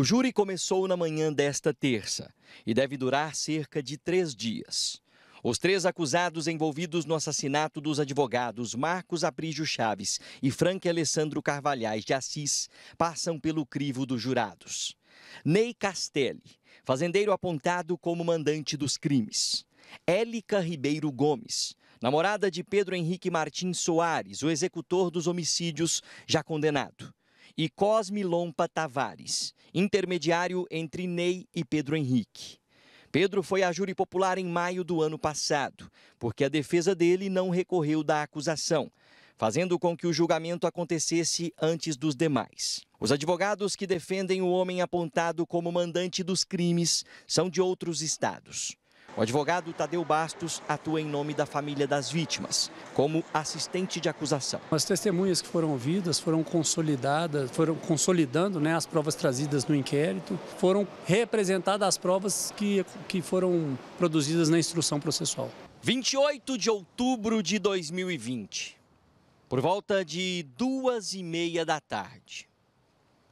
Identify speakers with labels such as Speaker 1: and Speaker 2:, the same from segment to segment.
Speaker 1: O júri começou na manhã desta terça e deve durar cerca de três dias. Os três acusados envolvidos no assassinato dos advogados Marcos Aprígio Chaves e Frank Alessandro Carvalhais de Assis passam pelo crivo dos jurados. Ney Castelli, fazendeiro apontado como mandante dos crimes. Élica Ribeiro Gomes, namorada de Pedro Henrique Martins Soares, o executor dos homicídios, já condenado e Cosme Lompa Tavares, intermediário entre Ney e Pedro Henrique. Pedro foi a júri popular em maio do ano passado, porque a defesa dele não recorreu da acusação, fazendo com que o julgamento acontecesse antes dos demais. Os advogados que defendem o homem apontado como mandante dos crimes são de outros estados. O advogado Tadeu Bastos atua em nome da família das vítimas, como assistente de acusação.
Speaker 2: As testemunhas que foram ouvidas foram consolidadas, foram consolidando né, as provas trazidas no inquérito, foram representadas as provas que, que foram produzidas na instrução processual.
Speaker 1: 28 de outubro de 2020, por volta de duas e meia da tarde.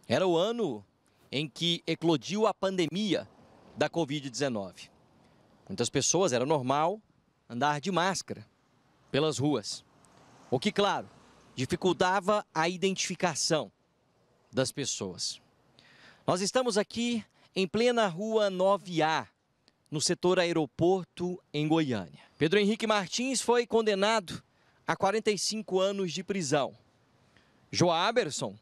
Speaker 1: Era o ano em que eclodiu a pandemia da Covid-19. Muitas pessoas era normal andar de máscara pelas ruas. O que, claro, dificultava a identificação das pessoas. Nós estamos aqui em plena rua 9A, no setor aeroporto, em Goiânia. Pedro Henrique Martins foi condenado a 45 anos de prisão. João Aberson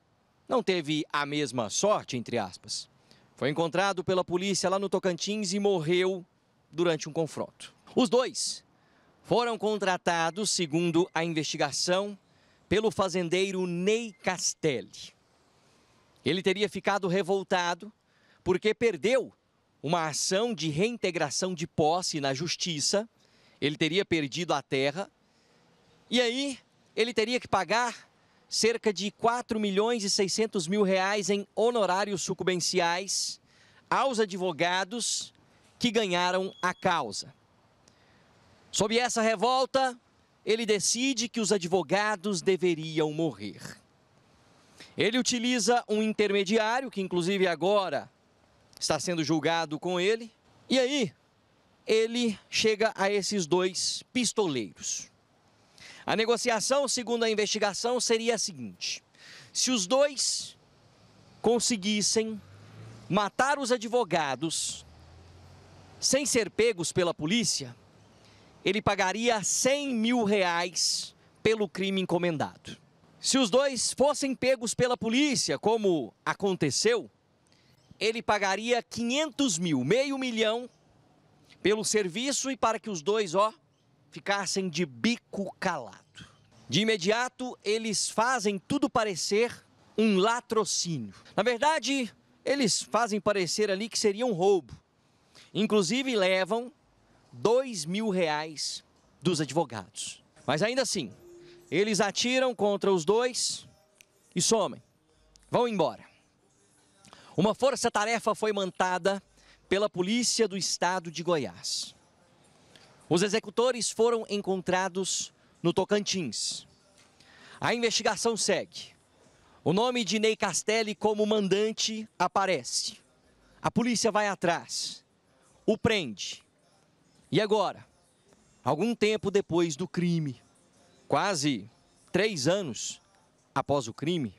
Speaker 1: não teve a mesma sorte, entre aspas. Foi encontrado pela polícia lá no Tocantins e morreu durante um confronto. Os dois foram contratados, segundo a investigação, pelo fazendeiro Ney Castelli. Ele teria ficado revoltado porque perdeu uma ação de reintegração de posse na justiça. Ele teria perdido a terra. E aí, ele teria que pagar cerca de 4 milhões e 600 mil reais em honorários sucumbenciais aos advogados que ganharam a causa. Sob essa revolta, ele decide que os advogados deveriam morrer. Ele utiliza um intermediário, que inclusive agora está sendo julgado com ele, e aí ele chega a esses dois pistoleiros. A negociação, segundo a investigação, seria a seguinte: se os dois conseguissem matar os advogados sem ser pegos pela polícia, ele pagaria 100 mil reais pelo crime encomendado. Se os dois fossem pegos pela polícia, como aconteceu, ele pagaria 500 mil, meio milhão, pelo serviço e para que os dois, ó, ficassem de bico calado. De imediato, eles fazem tudo parecer um latrocínio. Na verdade, eles fazem parecer ali que seria um roubo. Inclusive levam dois mil reais dos advogados. Mas ainda assim, eles atiram contra os dois e somem. Vão embora. Uma força-tarefa foi montada pela Polícia do Estado de Goiás. Os executores foram encontrados no Tocantins. A investigação segue. O nome de Ney Castelli como mandante aparece. A polícia vai atrás o prende. E agora? Algum tempo depois do crime, quase três anos após o crime,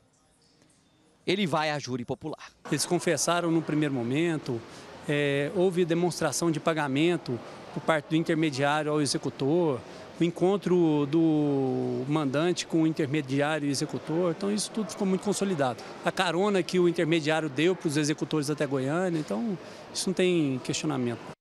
Speaker 1: ele vai à júri popular. Eles
Speaker 2: confessaram no primeiro momento, é, houve demonstração de pagamento por parte do intermediário ao executor, o encontro do mandante com o intermediário e executor. Então, isso tudo ficou muito consolidado. A carona que o intermediário deu para os executores até Goiânia, então, isso não tem questionamento.